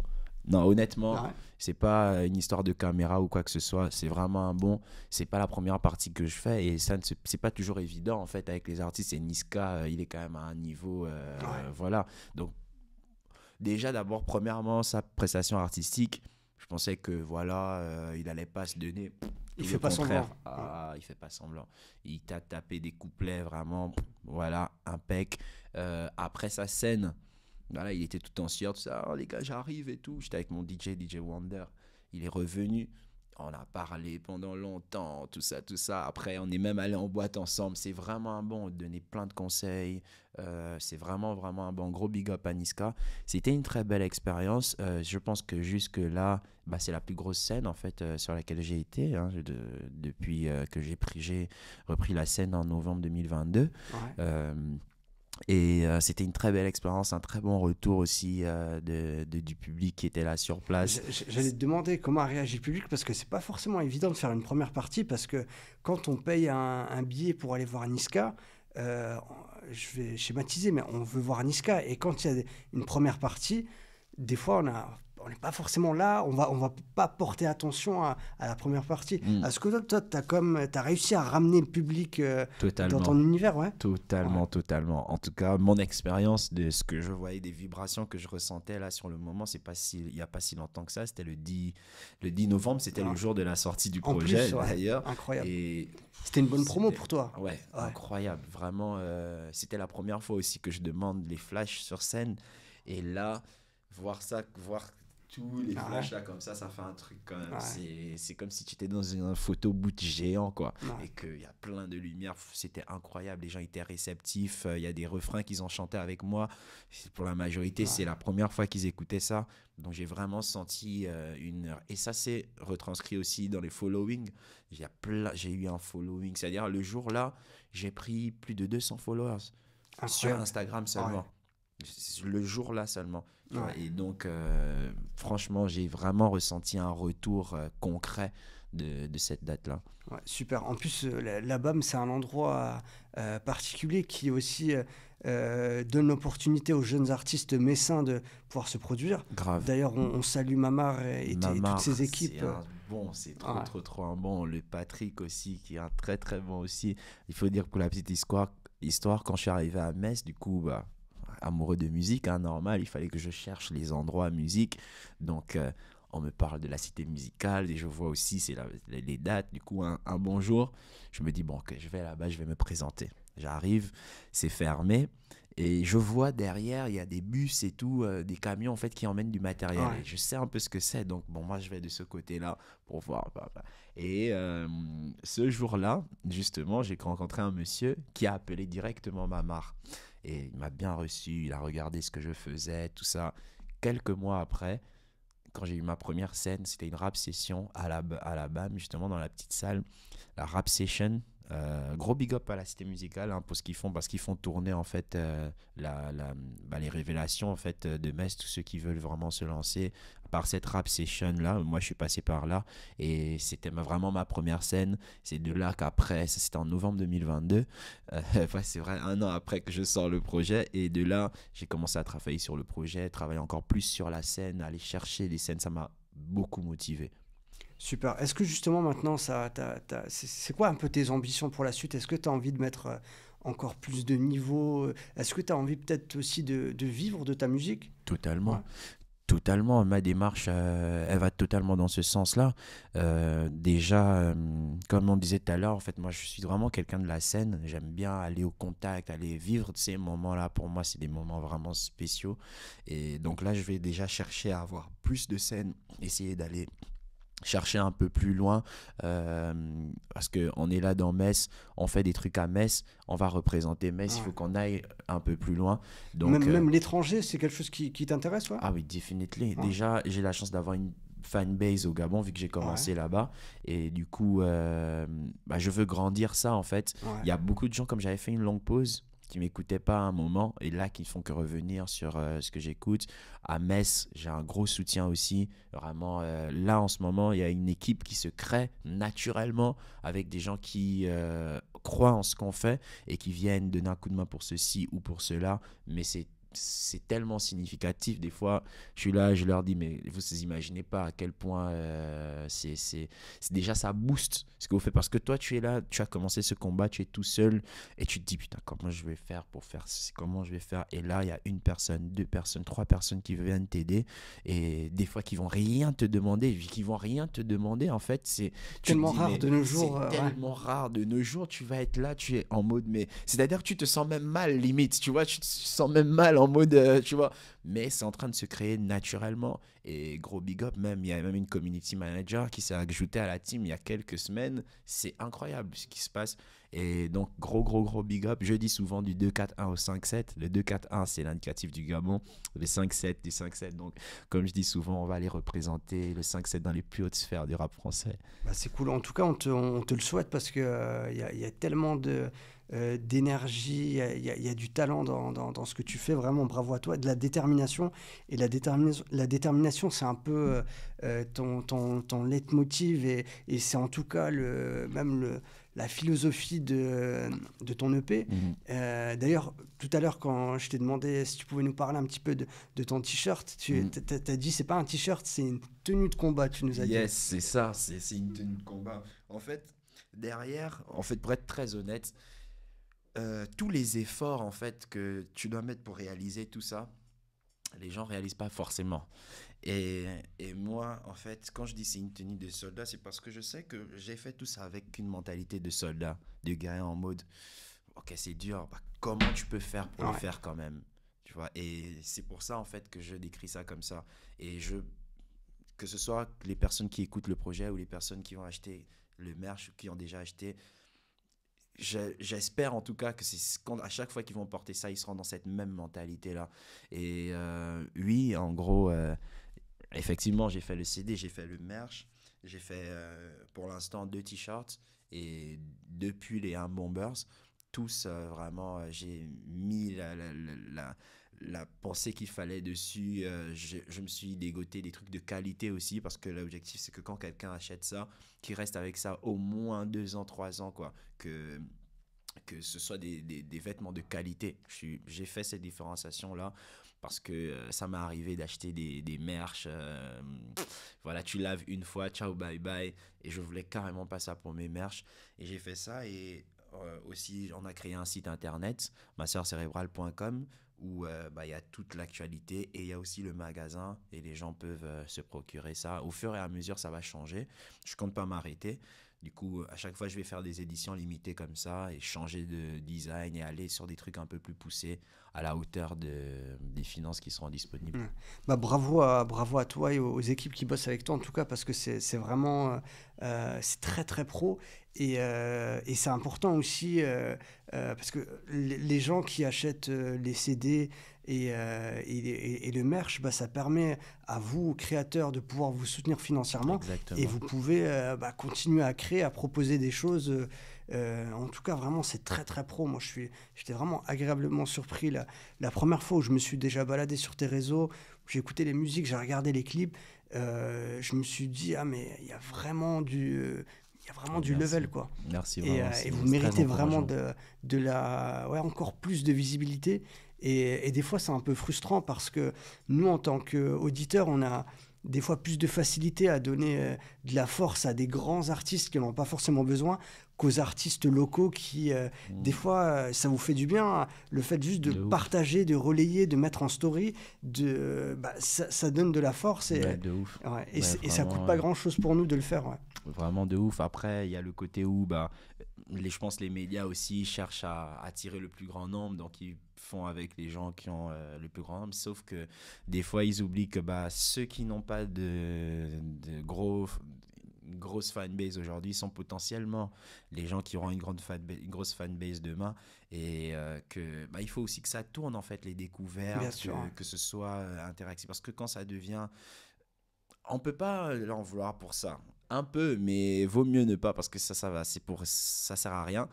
non, honnêtement, ah c'est pas euh, une histoire de caméra ou quoi que ce soit. C'est vraiment un bon. C'est pas la première partie que je fais et ça c'est pas toujours évident en fait avec les artistes. Et Niska, euh, il est quand même à un niveau, euh, voilà. Donc déjà d'abord premièrement sa prestation artistique. Je pensais que voilà, il allait pas se donner. Il fait pas semblant. Mm. Ah, il fait pas semblant. Il t'a tapé des couplets vraiment, voilà, impec. Euh, après sa scène voilà, il était tout en tout ça. Oh, les gars, j'arrive et tout. J'étais avec mon DJ, DJ Wonder. Il est revenu. On a parlé pendant longtemps, tout ça, tout ça. Après, on est même allé en boîte ensemble. C'est vraiment un bon. On plein de conseils. Euh, c'est vraiment, vraiment un bon. Gros big up à Niska. C'était une très belle expérience. Euh, je pense que jusque-là, bah, c'est la plus grosse scène, en fait, euh, sur laquelle j'ai été. Hein, depuis que j'ai repris la scène en novembre 2022. Ouais. Et euh, c'était une très belle expérience, un très bon retour aussi euh, de, du public qui était là sur place. J'allais te demander comment a réagi le public parce que c'est pas forcément évident de faire une première partie parce que quand on paye un, billet pour aller voir Niska, euh, je vais schématiser, mais on veut voir Niska et quand il y a une première partie, des fois on a on n'est pas forcément là, on va, on va pas porter attention à, la première partie. à hmm. Est-ce que toi, tu as, comme, as réussi à ramener le public euh, dans ton univers ouais Totalement, totalement. En tout cas, mon expérience de ce que je voyais, des vibrations que je ressentais là sur le moment, c'est pas si, il n'y a pas si longtemps que ça, c'était le 10, le 10 novembre, c'était le ah. jour de la sortie du projet d'ailleurs. Incroyable. C'était une bonne promo pour toi. Ouais, incroyable. Vraiment, euh, c'était la première fois aussi que je demande les flashs sur scène. Et là, voir ça, voir tous les flashs là comme ça, ça fait un truc quand même. C'est comme si tu étais dans une photo boot géant quoi. et qu'il y a plein de lumière, c'était incroyable, les gens étaient réceptifs, il euh, y a des refrains qu'ils ont chanté avec moi. Pour la majorité, c'est la première fois qu'ils écoutaient ça. Donc j'ai vraiment senti euh, une... Et ça c'est retranscrit aussi dans les followings. J'ai eu un following, c'est-à-dire le jour là, j'ai pris plus de 200 followers. Sur Instagram seulement le jour-là seulement. Et donc, euh, franchement, j'ai vraiment ressenti un retour euh, concret de, cette date-là. super. En plus, euh, l'ABAM la BAM, c'est un endroit particulier qui aussi donne l'opportunité aux jeunes artistes messins de pouvoir se produire. Grave. D'ailleurs, on, salue Mamar et, toutes ses équipes. Bon, c'est trop, trop, trop un bon. Le Patrick aussi, qui est un très, très bon aussi. Il faut dire pour la petite histoire, histoire quand je suis arrivé à Metz, du coup, bah, amoureux de musique, hein, normal, il fallait que je cherche les endroits musique. Donc, euh, on me parle de la cité musicale et je vois aussi c'est les dates. Du coup, un, bonjour, je me dis, bon, je vais là-bas, je vais me présenter. J'arrive, c'est fermé. Et je vois derrière, il y a des bus et tout, euh, des camions en fait qui emmènent du matériel. je sais un peu ce que c'est, donc bon, moi je vais de ce côté-là pour voir. Bah, bah. Et euh, ce jour-là, justement, j'ai rencontré un monsieur qui a appelé directement ma mare. Et il m'a bien reçu, il a regardé ce que je faisais, tout ça. Quelques mois après, quand j'ai eu ma première scène, c'était une rap session à la, à la BAM, justement, dans la petite salle. La rap session. Euh, gros big up à la cité musicale hein, pour ce qu'ils font, parce qu'ils font tourner en fait euh, la, bah, les révélations en fait euh, de Metz, tous ceux qui veulent vraiment se lancer, par cette rap session là. Moi, je suis passé par là et c'était vraiment ma première scène. C'est de là qu'après, c'était en novembre 2022. Euh, c'est vrai, un an après que je sors le projet et de là, j'ai commencé à travailler sur le projet, travailler encore plus sur la scène, aller chercher les scènes. Ça m'a beaucoup motivé. Super. Est-ce que justement maintenant, ça, c'est quoi un peu tes ambitions pour la suite Est-ce que tu as envie de mettre euh, encore plus de niveau Est-ce que tu as envie peut-être aussi de, vivre de ta musique Totalement totalement. Ma démarche, euh, elle va totalement dans ce sens-là. Euh, déjà, euh, comme on disait tout à l'heure, en fait, moi, je suis vraiment quelqu'un de la scène. J'aime bien aller au contact, aller vivre ces moments-là. Pour moi, c'est des moments vraiment spéciaux. Et donc là, je vais déjà chercher à avoir plus de scènes, essayer d'aller chercher un peu plus loin euh, parce qu'on est là dans Metz on fait des trucs à Metz on va représenter Metz il faut qu'on aille un peu plus loin donc même, euh, l'étranger c'est quelque chose qui, qui t'intéresse toi ah oui définitivement déjà j'ai la chance d'avoir une fanbase au Gabon vu que j'ai commencé là-bas et du coup euh, bah, je veux grandir ça en fait il y a beaucoup de gens comme j'avais fait une longue pause qui m'écoutaient pas un moment et là qui font que revenir sur euh, ce que j'écoute. À Metz, j'ai un gros soutien aussi. Vraiment, euh, là en ce moment, il y a une équipe qui se crée naturellement avec des gens qui euh, croient en ce qu'on fait et qui viennent donner un coup de main pour ceci ou pour cela. Mais c'est c'est tellement significatif. Des fois, je suis là, je leur dis, mais vous ne imaginez pas à quel point euh, c'est, déjà ça booste ce que vous faites. Parce que toi, tu es là, tu as commencé ce combat, tu es tout seul et tu te dis, putain, comment je vais faire pour faire comment je vais faire. Et là, il y a une personne, deux personnes, trois personnes qui viennent t'aider et des fois qui vont rien te demander, qui vont rien te demander. En fait, c'est tellement rare de nos jours. Euh, tellement rare de nos jours. Tu vas être là, tu es en mode, mais c'est-à-dire que tu te sens même mal, limite. Tu vois, tu te sens même mal en mode, euh, tu vois. Mais c'est en train de se créer naturellement. Et gros big up, même, il y a même une community manager qui s'est ajoutée à la team il y a quelques semaines. C'est incroyable ce qui se passe. Et donc, gros, gros, gros big up. Je dis souvent du 2-4-1 au 5-7. Le 2-4-1, c'est l'indicatif du Gabon. Le 5-7 du 5-7. Donc, comme je dis souvent, on va aller représenter le 5-7 dans les plus hautes sphères du rap français. Bah, c'est cool. En tout cas, on te, le souhaite parce qu'il euh, il y, a tellement de euh, d'énergie, il y, a du talent dans, ce que tu fais, vraiment bravo à toi, de la détermination. Et la, détermination, c'est un peu euh, euh, ton, ton, ton leitmotiv et, c'est en tout cas le, même le, la philosophie de, ton EP. Mmh. D'ailleurs, tout à l'heure, quand je t'ai demandé si tu pouvais nous parler un petit peu de, ton t-shirt, tu mmh. as, dit c'est pas un t-shirt, c'est une tenue de combat, tu nous as dit. Yes, c'est ça, c'est une tenue de combat. En fait, derrière, en fait, pour être très honnête, euh, tous les efforts en fait que tu dois mettre pour réaliser tout ça, les gens réalisent pas forcément. Et, moi, en fait, quand je dis c'est une tenue de soldat, c'est parce que je sais que j'ai fait tout ça avec une mentalité de soldat, de guerrier en mode, ok, c'est dur, bah, comment tu peux faire pour le faire quand même tu vois Et c'est pour ça, en fait, que je décris ça comme ça. Et je, que ce soit les personnes qui écoutent le projet ou les personnes qui vont acheter le merch, qui ont déjà acheté, J'espère en tout cas que c'est à chaque fois qu'ils vont porter ça, ils seront dans cette même mentalité-là. Et euh, oui, en gros, euh, effectivement, j'ai fait le CD, j'ai fait le merch, j'ai fait euh, pour l'instant deux t-shirts et depuis les un Bombers, tous vraiment, j'ai mis la, la la pensée qu'il fallait dessus. Euh, je, me suis dégoté des trucs de qualité aussi parce que l'objectif c'est que quand quelqu'un achète ça, qu'il reste avec ça au moins deux ans, trois ans quoi. Que que ce soit des, vêtements de qualité. J'ai fait cette différenciation-là parce que euh, ça m'est arrivé d'acheter des, des euh, voilà, tu laves une fois, ciao, bye bye. Et je voulais carrément pas ça pour mes merches Et j'ai fait ça. Et euh, aussi, on a créé un site internet, masseurcérébrale.com, où euh, bah, il y a toute l'actualité et il y a aussi le magasin et les gens peuvent euh, se procurer ça. Au fur et à mesure, ça va changer. Je compte pas m'arrêter. Du coup, à chaque fois, je vais faire des éditions limitées comme ça et changer de design et aller sur des trucs un peu plus poussés à la hauteur de, des finances qui seront disponibles. Mmh. Bah, bravo, à, bravo à toi et aux, équipes qui bossent avec toi, en tout cas, parce que c'est vraiment euh, euh, c'est très très pro et, euh, et c'est important aussi parce que les gens qui achètent les CD euh, et, le merch, bah, ça permet à vous, créateurs, de pouvoir vous soutenir financièrement. Et vous pouvez euh, bah, continuer à créer, à proposer des choses. Euh, en tout cas, vraiment, c'est très très pro. Moi, je suis, j'étais vraiment agréablement surpris la, première fois où je me suis déjà baladé sur tes réseaux, j'ai écouté les musiques, j'ai regardé les clips. je me suis dit ah mais il y a vraiment du il y a vraiment du level quoi. Merci vraiment. Et, et vous méritez vraiment de, de, la ouais, encore plus de visibilité et, des fois, c'est un peu frustrant parce que nous, en tant qu'auditeurs, on a des fois plus de facilité à donner euh, de la force à des grands artistes qui n'ont pas forcément besoin qu'aux artistes locaux qui, euh, mmh. des fois, euh, ça vous fait du bien. Hein. Le fait juste de, partager, de relayer, de mettre en story, de, bah, ça, donne de la force. Et, et, ça coûte pas grand-chose pour nous de le faire. Vraiment de ouf. Après, il y a le côté où, bah, les, je pense, les médias aussi cherchent à attirer le plus grand nombre. Donc, ils font avec les gens qui ont euh, le plus grand nombre, sauf que des fois ils oublient que bah, ceux qui n'ont pas de, gros grosse fanbase aujourd'hui sont potentiellement les gens qui auront une, grande fanbase, grosse fanbase demain et euh, que bah, il faut aussi que ça tourne en fait les découvertes que, que, ce soit euh, interactif parce que quand ça devient on peut pas l'en vouloir pour ça un peu mais vaut mieux ne pas parce que ça ça va c'est pour ça sert à rien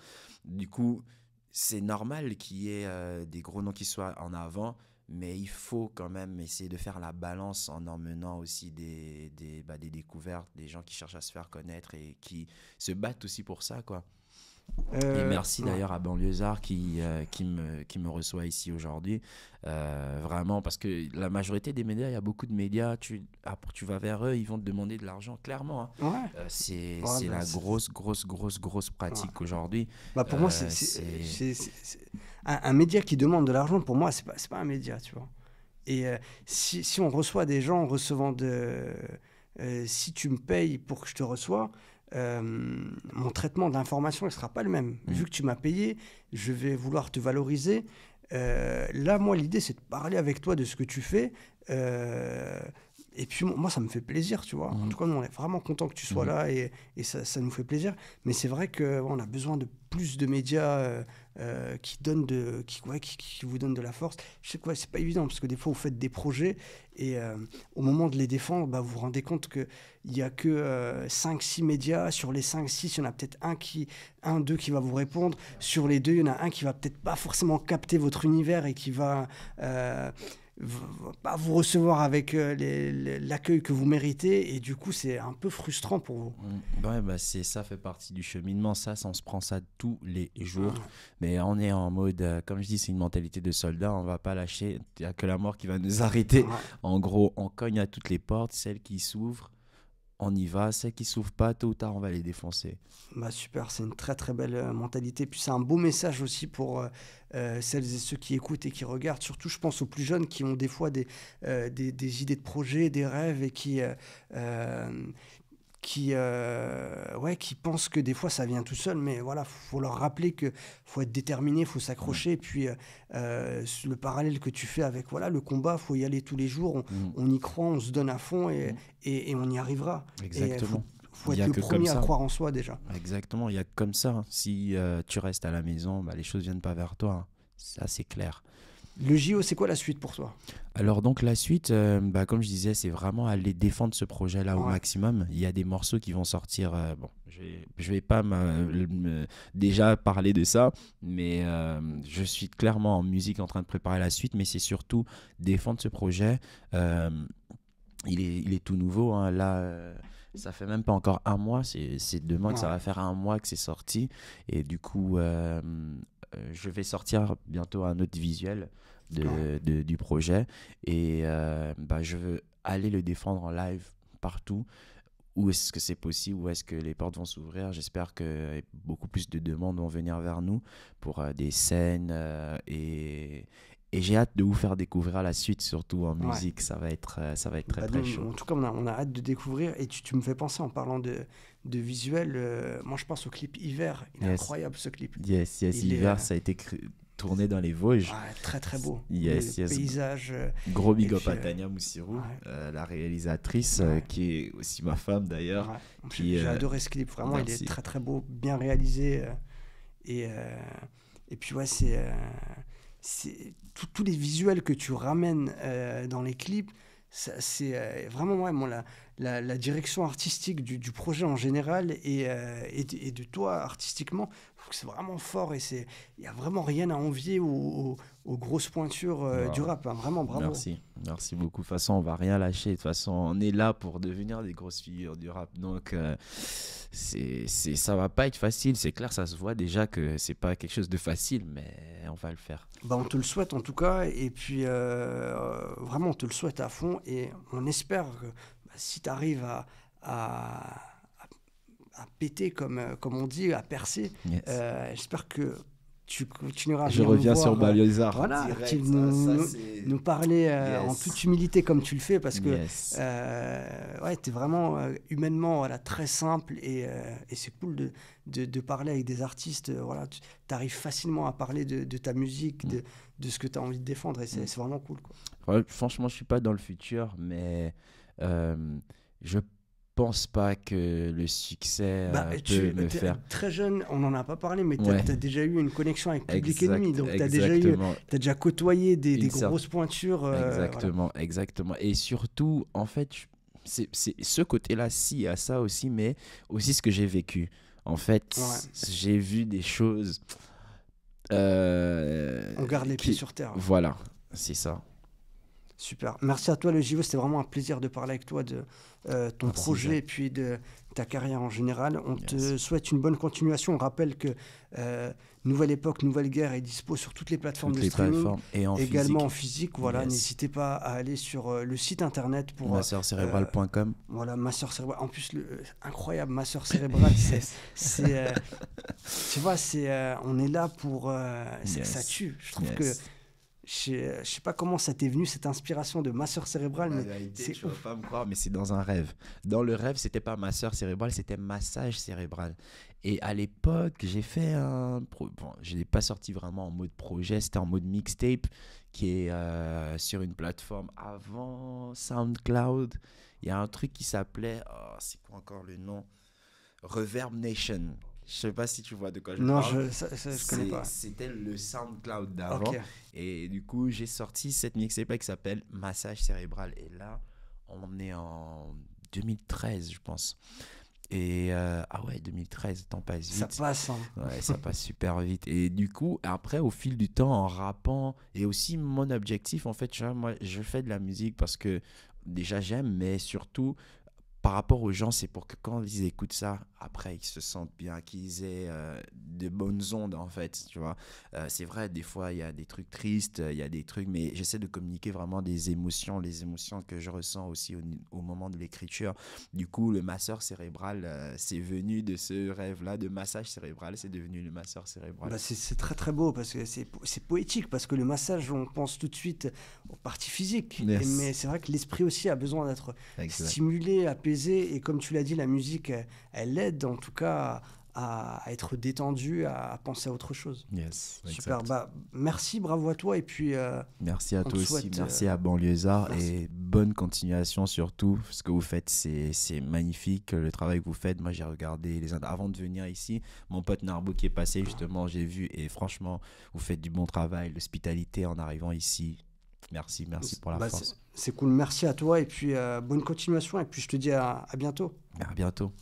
du coup c'est normal qu'il y ait euh, des gros noms qui soient en avant, mais il faut quand même essayer de faire la balance en emmenant aussi des, des, bah, des découvertes, des gens qui cherchent à se faire connaître et qui se battent aussi pour ça, quoi et euh, merci d'ailleurs à Banlieusard qui, euh, qui, me, qui me reçoit ici aujourd'hui. Euh, vraiment, parce que la majorité des médias, il y a beaucoup de médias, tu, ah, tu vas vers eux, ils vont te demander de l'argent, clairement. Hein. c'est bah, la grosse, grosse, grosse, grosse pratique aujourd'hui. Bah pour moi, c'est un, un, média qui demande de l'argent, pour moi, c'est pas, pas un média, tu vois. Et si, si, on reçoit des gens en recevant de... si tu me payes pour que je te reçois, euh, mon traitement d'information ne sera pas le même. Mmh. Vu que tu m'as payé, je vais vouloir te valoriser. Euh, là, moi, l'idée, c'est de parler avec toi de ce que tu fais. Euh, et puis moi, ça me fait plaisir, tu vois. En mhm. tout cas, nous, on est vraiment content que tu sois mhm. là et, ça, nous fait plaisir. Mais c'est vrai qu'on a besoin de plus de médias euh, euh, qui, donnent de, qui, qui, vous donnent de la force. Je sais quoi, c'est pas évident parce que des fois, vous faites des projets et euh, au moment de les défendre, bah, vous vous rendez compte qu'il n'y a que 5-6 médias. Sur les 5-6, il y en a peut-être un, qui, un, deux qui va vous répondre. Sur les deux, il y en a un qui va peut-être pas forcément capter votre univers et qui va pas vous recevoir avec euh, l'accueil que vous méritez et du coup c'est un peu frustrant pour vous. Mmh. bah c'est ça fait partie du cheminement ça, on se prend ça tous les jours ah. mais on est en mode euh, comme je dis c'est une mentalité de soldat, on va pas lâcher, il n'y a que la mort qui va nous arrêter. En gros, on cogne à toutes les portes, celles qui s'ouvrent on y va, ceux qui s'ouvrent pas, tôt ou tard, on va les défoncer. Bah super, c'est une très très belle euh, mentalité. Puis c'est un beau message aussi pour euh, euh, celles et ceux qui écoutent et qui regardent. Surtout, je pense aux plus jeunes qui ont des fois des, des, idées de projet, des rêves et qui, qui, euh, ouais, qui pensent que des fois ça vient tout seul, mais voilà, faut leur rappeler que faut être déterminé, faut s'accrocher. Puis euh, euh, le parallèle que tu fais avec voilà le combat, faut y aller tous les jours. On, mm. on y croit, on se donne à fond et, mm. et, on y arrivera. Exactement. faut être le premier à croire en soi déjà. Exactement, il y a que comme ça. Hein. Si tu restes à la maison, bah, les choses viennent pas vers toi. Hein. Ça c'est clair. Le JO, c'est quoi la suite pour toi Alors donc la suite, euh, bah, comme je disais, c'est vraiment aller défendre ce projet-là au maximum. Il y a des morceaux qui vont sortir. Euh, bon, je vais, vais pas déjà parler de ça, mais euh, je suis clairement en musique en train de préparer la suite, mais c'est surtout défendre ce projet. Il est, tout nouveau. Hein. là, ça fait même pas encore un mois. C'est demain que ça va faire un mois que c'est sorti. Et du coup, je vais sortir bientôt un autre visuel de, du projet. Et euh, bah, je veux aller le défendre en live partout. Où est-ce que c'est possible Où est-ce que les portes vont s'ouvrir J'espère que beaucoup plus de demandes vont venir vers nous pour euh, des scènes. Euh, et, et j'ai hâte de vous faire découvrir la suite, surtout en musique. Ça va être, ça va être très, bah, très chaud. En tout cas, on a, on a hâte de découvrir. Et tu, tu me fais penser en parlant de, de visuel. moi, je pense au clip Hiver. incroyable ce clip. Yes, yes, Hiver, ça a été tourné dans les Vosges. très très beau. Yes, yes. paysage. Euh, gros big up à euh, Tania Moussirou, euh, la réalisatrice, qui est aussi ma femme d'ailleurs. Ouais. J'ai adoré ce clip, vraiment, il est très très beau, bien réalisé. et, et puis ouais, c'est. tous les visuels que tu ramènes dans les clips, c'est vraiment moi, la, la, direction artistique du, du, projet en général et, et, et de toi artistiquement, c'est vraiment fort et c'est il n'y a vraiment rien à envier aux, grosses pointures euh, du rap. Hein. Vraiment, bravo. Merci, merci beaucoup. De toute façon, on va rien lâcher. De toute façon, on est là pour devenir des grosses figures du rap. Donc, euh, c'est, c'est, ça va pas être facile. C'est clair, ça se voit déjà que c'est pas quelque chose de facile, mais on va le faire. Bah, on te le souhaite en tout cas. Et puis, euh, vraiment, on te le souhaite à fond. Et on espère que bah, si tu arrives à à péter, comme, euh, comme on dit, à percer. Euh, j'espère que tu continueras Je reviens sur euh, Baliozar. Voilà, nous, parler en toute humilité comme tu le fais, parce que ouais, tu es vraiment humainement voilà, très simple et, et c'est cool de, de, parler avec des artistes. voilà, tu arrives facilement à parler de, ta musique, de, mm. de, ce que tu as envie de défendre et c'est mm. vraiment cool. franchement, je suis pas dans le futur, mais je pense pense pas que le succès euh, bah, peut tu, me faire. Très jeune, on n'en a pas parlé, mais tu as, déjà eu une connexion avec Public Donc, tu as déjà, as déjà côtoyé des, grosses pointures. Euh, exactement, exactement. Et surtout, en fait, c'est ce côté-là, si, à ça aussi, mais aussi ce que j'ai vécu. En fait, j'ai vu des choses. Euh, on garde les pieds sur terre. Voilà, c'est ça. Super. Merci à toi, le Givo. C'était vraiment un plaisir de parler avec toi de euh, ton projet et puis de ta carrière en général. On te souhaite une bonne continuation. On rappelle que euh, Nouvelle Époque, Nouvelle Guerre est dispo sur toutes les plateformes de streaming. et également en physique. Voilà, n'hésitez pas à aller sur euh, le site internet pour. Masseurcérébrale.com. voilà, Masseur Cérébrale. En plus, le, incroyable, Masseur Cérébrale. c'est. tu vois, c'est, on est là pour. Yes. Ça tue. Je trouve que je ne sais pas comment ça t'est venu, cette inspiration de ma cérébral. cérébrale. mais pas me croire, mais c'est dans un rêve. Dans le rêve, c'était pas ma cérébral, c'était massage cérébral. Et à l'époque, j'ai fait un... je n'ai pas sorti vraiment en mode projet, c'était en mode mixtape, qui est euh, sur une plateforme avant SoundCloud. Il y a un truc qui s'appelait... Oh, c'est quoi encore le nom Reverb Nation. Je sais pas si tu vois de quoi je parle. Non, je, connais pas. C'était le SoundCloud d'avant. Et du coup, j'ai sorti cette mixtape qui s'appelle Massage cérébral. Et là, on est en 2013, je pense. Et euh, ah ouais, 2013, tant passe vite. Ça passe, hein. Ouais, ça passe super vite. Et du coup, après, au fil du temps, en rappant, et aussi mon objectif, en fait, tu vois, moi, je fais de la musique parce que déjà j'aime, mais surtout par rapport aux gens, c'est pour que quand ils écoutent ça, après ils se sentent bien, qu'ils aient euh, de bonnes ondes en fait, tu vois. Euh, c'est vrai, des fois il y a des trucs tristes, il y a des trucs, mais j'essaie de communiquer vraiment des émotions, les émotions que je ressens aussi au, moment de l'écriture. Du coup, le masseur cérébral, euh, c'est venu de ce rêve-là de massage cérébral, c'est devenu le masseur cérébral. Bah, c'est très très beau parce que c'est poétique, parce que le massage, on pense tout de suite aux parties physiques, mais c'est vrai que l'esprit aussi a besoin d'être stimulé, apaisé, et comme tu l'as dit, la musique elle aide en tout cas à, être détendu, à, penser à autre chose. Yes, Super. Bah, merci, bravo à toi. Et puis, euh, merci à toi aussi. Euh, merci à Banlieusard et bonne continuation surtout. Ce que vous faites, c'est magnifique. Le travail que vous faites, moi j'ai regardé les avant de venir ici. Mon pote Narbo qui est passé justement, j'ai vu et franchement, vous faites du bon travail. L'hospitalité en arrivant ici. Merci, merci pour la bah, force. C'est cool. Merci à toi et puis euh, bonne continuation. Et puis je te dis à bientôt. À bientôt.